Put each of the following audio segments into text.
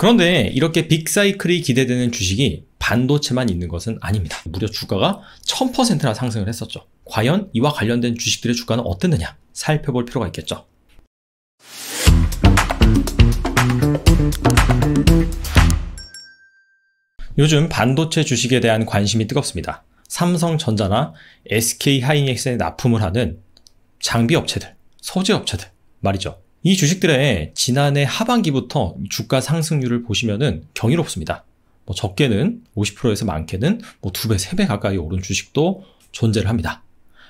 그런데 이렇게 빅사이클이 기대되는 주식이 반도체만 있는 것은 아닙니다. 무려 주가가 1000%나 상승을 했었죠. 과연 이와 관련된 주식들의 주가는 어땠느냐 살펴볼 필요가 있겠죠. 요즘 반도체 주식에 대한 관심이 뜨겁습니다. 삼성전자나 SK하이닉스에 납품을 하는 장비 업체들, 소재 업체들 말이죠. 이 주식들의 지난해 하반기부터 주가 상승률을 보시면은 경이롭습니다. 뭐 적게는 50%에서 많게는 뭐 2배, 3배 가까이 오른 주식도 존재를 합니다.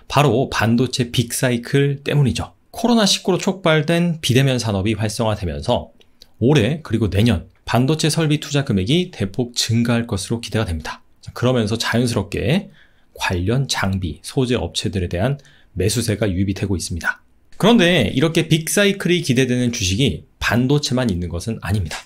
바로 반도체 빅사이클 때문이죠. 코로나19로 촉발된 비대면 산업이 활성화되면서 올해 그리고 내년 반도체 설비 투자 금액이 대폭 증가할 것으로 기대가 됩니다. 그러면서 자연스럽게 관련 장비, 소재 업체들에 대한 매수세가 유입이 되고 있습니다. 그런데 이렇게 빅사이클이 기대되는 주식이 반도체만 있는 것은 아닙니다.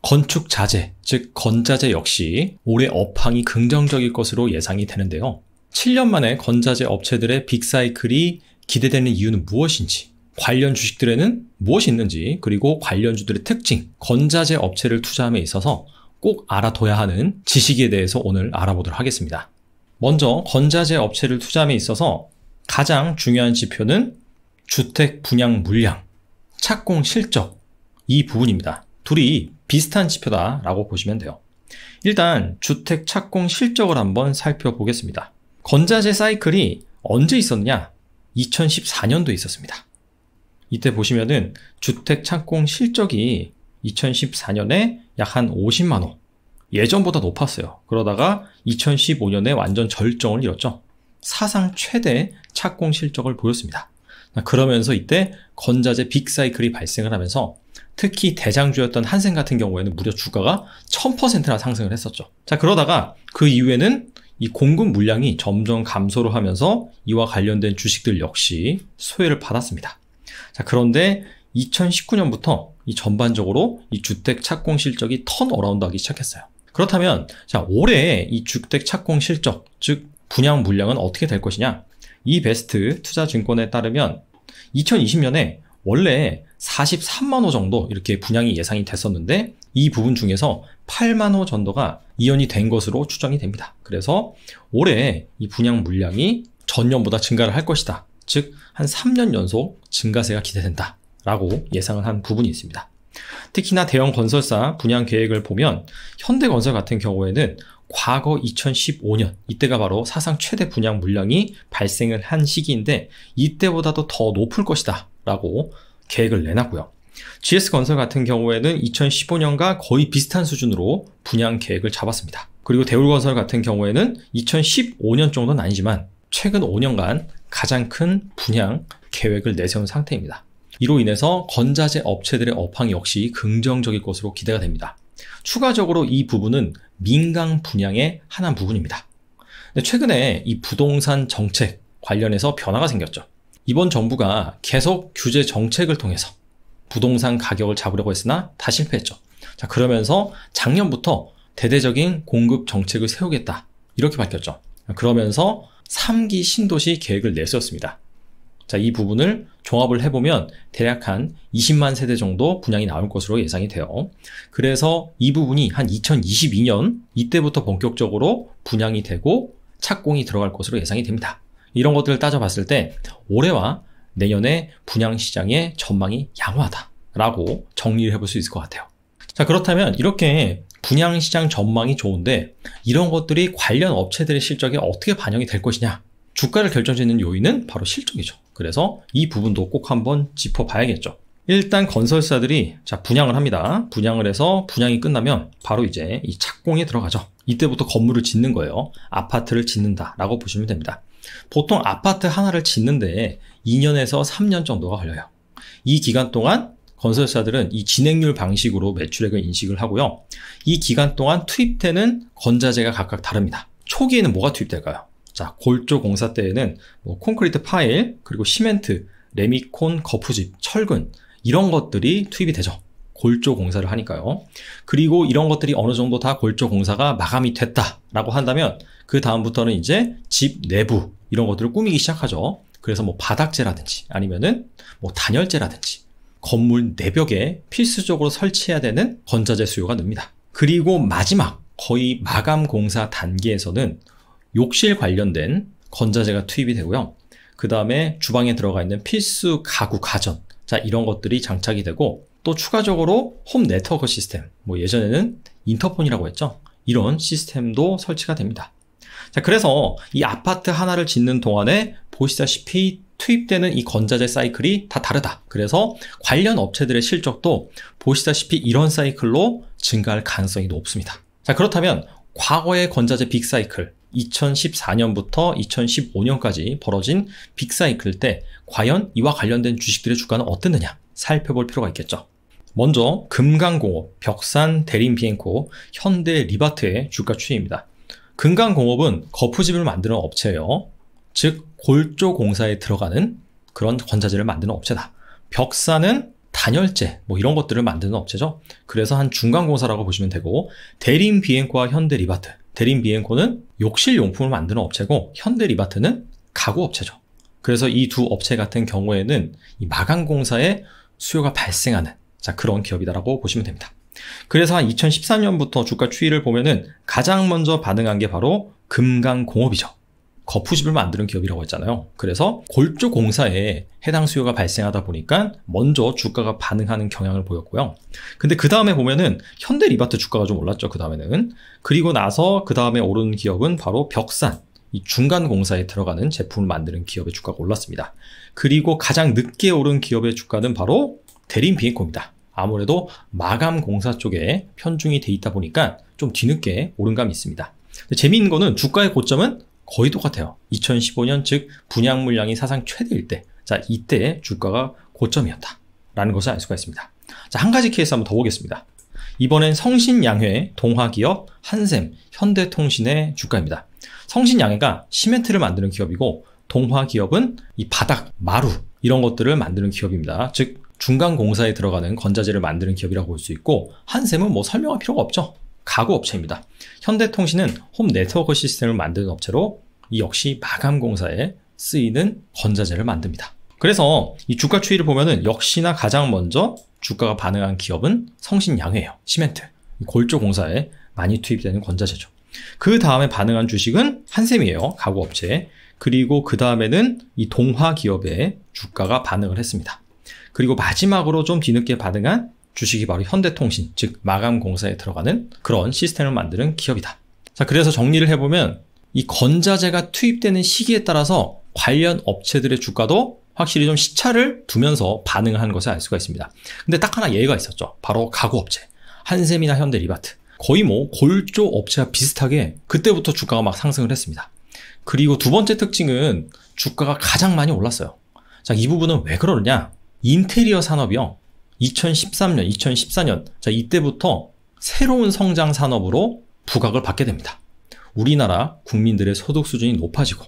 건축 자재, 즉 건자재 역시 올해 업황이 긍정적일 것으로 예상이 되는데요. 7년 만에 건자재 업체들의 빅사이클이 기대되는 이유는 무엇인지, 관련 주식들에는 무엇이 있는지, 그리고 관련주들의 특징, 건자재 업체를 투자함에 있어서 꼭 알아둬야 하는 지식에 대해서 오늘 알아보도록 하겠습니다. 먼저 건자재 업체를 투자함에 있어서 가장 중요한 지표는 주택 분양 물량, 착공 실적 이 부분입니다. 둘이 비슷한 지표다라고 보시면 돼요. 일단 주택 착공 실적을 한번 살펴보겠습니다. 건자재 사이클이 언제 있었냐? 2014년도 에 있었습니다. 이때 보시면은 주택 착공 실적이 2014년에 약 한 50만 호. 예전보다 높았어요. 그러다가 2015년에 완전 절정을 이뤘죠. 사상 최대 착공 실적을 보였습니다. 그러면서 이때 건자재 빅사이클이 발생을 하면서 특히 대장주였던 한센 같은 경우에는 무려 주가가 1000%나 상승을 했었죠. 자, 그러다가 그 이후에는 이 공급 물량이 점점 감소를 하면서 이와 관련된 주식들 역시 소외를 받았습니다. 자, 그런데 2019년부터 이 전반적으로 이 주택 착공 실적이 턴 어라운드 하기 시작했어요. 그렇다면 자, 올해 이 주택 착공 실적, 즉 분양 물량은 어떻게 될 것이냐? 이베스트 투자증권에 따르면 2020년에 원래 43만 호 정도 이렇게 분양이 예상이 됐었는데 이 부분 중에서 8만 호 정도가 이연이 된 것으로 추정이 됩니다. 그래서 올해 이 분양 물량이 전년보다 증가를 할 것이다. 즉 한 3년 연속 증가세가 기대된다. 라고 예상을 한 부분이 있습니다. 특히나 대형 건설사 분양 계획을 보면 현대건설 같은 경우에는 과거 2015년 이때가 바로 사상 최대 분양 물량이 발생을 한 시기인데 이때보다도 더 높을 것이다 라고 계획을 내놨고요. GS건설 같은 경우에는 2015년과 거의 비슷한 수준으로 분양 계획을 잡았습니다. 그리고 대울건설 같은 경우에는 2015년 정도는 아니지만 최근 5년간 가장 큰 분양 계획을 내세운 상태입니다. 이로 인해서 건자재 업체들의 업황 역시 긍정적일 것으로 기대가 됩니다. 추가적으로 이 부분은 민간 분양의 하나 부분입니다. 최근에 이 부동산 정책 관련해서 변화가 생겼죠. 이번 정부가 계속 규제 정책을 통해서 부동산 가격을 잡으려고 했으나 다 실패했죠. 자, 그러면서 작년부터 대대적인 공급 정책을 세우겠다. 이렇게 바뀌었죠. 그러면서 3기 신도시 계획을 내세웠습니다. 자, 이 부분을 종합을 해보면 대략 한 20만 세대 정도 분양이 나올 것으로 예상이 돼요. 그래서 이 부분이 한 2022년 이때부터 본격적으로 분양이 되고 착공이 들어갈 것으로 예상이 됩니다. 이런 것들을 따져봤을 때 올해와 내년에 분양 시장의 전망이 양호하다라고 정리를 해볼 수 있을 것 같아요. 자, 그렇다면 이렇게 분양 시장 전망이 좋은데 이런 것들이 관련 업체들의 실적에 어떻게 반영이 될 것이냐? 주가를 결정짓는 요인은 바로 실적이죠. 그래서 이 부분도 꼭 한번 짚어봐야겠죠. 일단 건설사들이 자 분양을 합니다. 분양을 해서 분양이 끝나면 바로 이제 이 착공에 들어가죠. 이때부터 건물을 짓는 거예요. 아파트를 짓는다라고 보시면 됩니다. 보통 아파트 하나를 짓는데 2년에서 3년 정도가 걸려요. 이 기간 동안 건설사들은 이 진행률 방식으로 매출액을 인식을 하고요. 이 기간 동안 투입되는 건자재가 각각 다릅니다. 초기에는 뭐가 투입될까요? 자, 골조 공사 때에는 뭐 콘크리트 파일, 그리고 시멘트, 레미콘, 거푸집, 철근 이런 것들이 투입이 되죠. 골조 공사를 하니까요. 그리고 이런 것들이 어느 정도 다 골조 공사가 마감이 됐다라고 한다면 그 다음부터는 이제 집 내부 이런 것들을 꾸미기 시작하죠. 그래서 뭐 바닥재라든지 아니면은 뭐 단열재라든지 건물 내벽에 필수적으로 설치해야 되는 건자재 수요가 늡니다. 그리고 마지막 거의 마감 공사 단계에서는 욕실 관련된 건자재가 투입이 되고요. 그 다음에 주방에 들어가 있는 필수 가구 가전 자 이런 것들이 장착이 되고 또 추가적으로 홈 네트워크 시스템 뭐 예전에는 인터폰이라고 했죠. 이런 시스템도 설치가 됩니다. 자 그래서 이 아파트 하나를 짓는 동안에 보시다시피 투입되는 이 건자재 사이클이 다 다르다. 그래서 관련 업체들의 실적도 보시다시피 이런 사이클로 증가할 가능성이 높습니다. 자, 그렇다면 과거의 건자재 빅사이클, 2014년부터 2015년까지 벌어진 빅사이클 때 과연 이와 관련된 주식들의 주가는 어땠느냐 살펴볼 필요가 있겠죠. 먼저 금강공업, 벽산, 대림비엔코, 현대 리바트의 주가 추이입니다. 금강공업은 거푸집을 만드는 업체예요. 즉 골조 공사에 들어가는 그런 건자재를 만드는 업체다. 벽산은 단열재 뭐 이런 것들을 만드는 업체죠. 그래서 한 중간 공사라고 보시면 되고 대림 비행와 현대 리바트 대림 비엔코는 욕실 용품을 만드는 업체고 현대 리바트는 가구 업체죠. 그래서 이 두 업체 같은 경우에는 이 마감 공사에 수요가 발생하는 자, 그런 기업이다라고 보시면 됩니다. 그래서 한 2013년부터 주가 추이를 보면은 가장 먼저 반응한 게 바로 금강공업이죠. 거푸집을 만드는 기업이라고 했잖아요. 그래서 골조 공사에 해당 수요가 발생하다 보니까 먼저 주가가 반응하는 경향을 보였고요. 근데 그 다음에 보면은 현대 리바트 주가가 좀 올랐죠. 그 다음에는 그리고 나서 그 다음에 오른 기업은 바로 벽산. 이 중간 공사에 들어가는 제품을 만드는 기업의 주가가 올랐습니다. 그리고 가장 늦게 오른 기업의 주가는 바로 대림 비행코입니다. 아무래도 마감 공사 쪽에 편중이 돼 있다 보니까 좀 뒤늦게 오른 감이 있습니다. 재미있는 거는 주가의 고점은 거의 똑같아요. 2015년 즉 분양 물량이 사상 최대일 때, 자 이때 주가가 고점이었다라는 것을 알 수가 있습니다. 자한 가지 케이스 한번 더 보겠습니다. 이번엔 성신양회, 동화기업, 한샘, 현대통신의 주가입니다. 성신양회가 시멘트를 만드는 기업이고 동화기업은 이 바닥, 마루 이런 것들을 만드는 기업입니다. 즉 중간 공사에 들어가는 건자재를 만드는 기업이라고 볼 수 있고 한샘은 뭐 설명할 필요가 없죠. 가구 업체입니다. 현대통신은 홈 네트워크 시스템을 만드는 업체로 이 역시 마감공사에 쓰이는 건자재를 만듭니다. 그래서 이 주가 추이를 보면은 역시나 가장 먼저 주가가 반응한 기업은 성신양해예요. 시멘트, 골조공사에 많이 투입되는 건자재죠. 그 다음에 반응한 주식은 한샘이에요. 가구 업체. 그리고 그 다음에는 이 동화 기업의 주가가 반응을 했습니다. 그리고 마지막으로 좀 뒤늦게 반응한 주식이 바로 현대통신, 즉 마감공사에 들어가는 그런 시스템을 만드는 기업이다. 자, 그래서 정리를 해보면 이 건자재가 투입되는 시기에 따라서 관련 업체들의 주가도 확실히 좀 시차를 두면서 반응을 하는 것을 알 수가 있습니다. 근데 딱 하나 예가 의 있었죠. 바로 가구업체. 한샘이나 현대 리바트. 거의 뭐 골조 업체와 비슷하게 그때부터 주가가 막 상승을 했습니다. 그리고 두 번째 특징은 주가가 가장 많이 올랐어요. 자, 이 부분은 왜 그러느냐? 인테리어 산업이요. 2013년, 2014년 자 이때부터 새로운 성장 산업으로 부각을 받게 됩니다. 우리나라 국민들의 소득 수준이 높아지고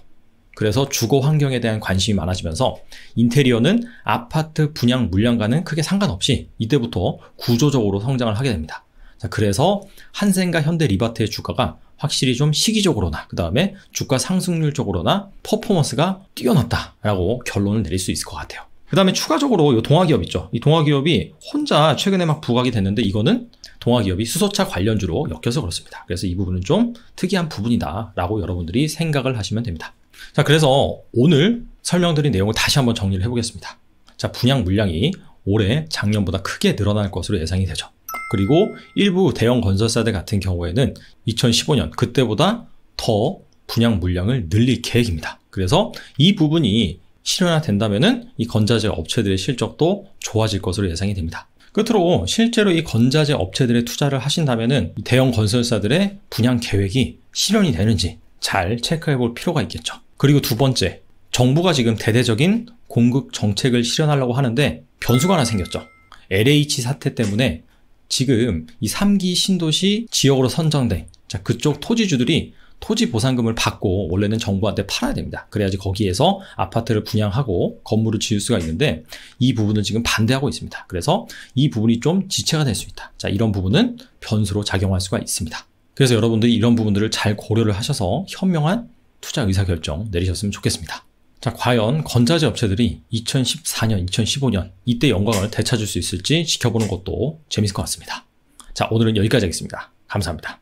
그래서 주거 환경에 대한 관심이 많아지면서 인테리어는 아파트 분양 물량과는 크게 상관없이 이때부터 구조적으로 성장을 하게 됩니다. 자, 그래서 한센과 현대 리바트의 주가가 확실히 좀 시기적으로나 그 다음에 주가 상승률적으로나 퍼포먼스가 뛰어났다라고 결론을 내릴 수 있을 것 같아요. 그 다음에 추가적으로 이 동아기업 있죠. 이 동아기업이 혼자 최근에 막 부각이 됐는데 이거는 동아기업이 수소차 관련주로 엮여서 그렇습니다. 그래서 이 부분은 좀 특이한 부분이다라고 여러분들이 생각을 하시면 됩니다. 자, 그래서 오늘 설명드린 내용을 다시 한번 정리를 해보겠습니다. 자, 분양 물량이 올해 작년보다 크게 늘어날 것으로 예상이 되죠. 그리고 일부 대형 건설사들 같은 경우에는 2015년 그때보다 더 분양 물량을 늘릴 계획입니다. 그래서 이 부분이 실현화 된다면은 이 건자재 업체들의 실적도 좋아질 것으로 예상이 됩니다. 끝으로 실제로 이 건자재 업체들의 투자를 하신다면은 대형 건설사들의 분양 계획이 실현이 되는지 잘 체크해 볼 필요가 있겠죠. 그리고 두 번째, 정부가 지금 대대적인 공급 정책을 실현하려고 하는데 변수가 하나 생겼죠. LH 사태 때문에 지금 이 3기 신도시 지역으로 선정된 자, 그쪽 토지주들이 토지 보상금을 받고 원래는 정부한테 팔아야 됩니다. 그래야지 거기에서 아파트를 분양하고 건물을 지을 수가 있는데 이 부분은 지금 반대하고 있습니다. 그래서 이 부분이 좀 지체가 될 수 있다. 자, 이런 부분은 변수로 작용할 수가 있습니다. 그래서 여러분들이 이런 부분들을 잘 고려를 하셔서 현명한 투자 의사결정 내리셨으면 좋겠습니다. 자, 과연 건자재 업체들이 2014년, 2015년 이때 영광을 되찾을 수 있을지 지켜보는 것도 재밌을 것 같습니다. 자, 오늘은 여기까지 하겠습니다. 감사합니다.